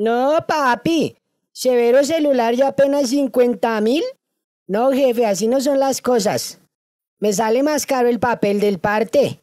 No, papi, severo celular y apenas 50 mil. No, jefe, así no son las cosas. Me sale más caro el papel del parte.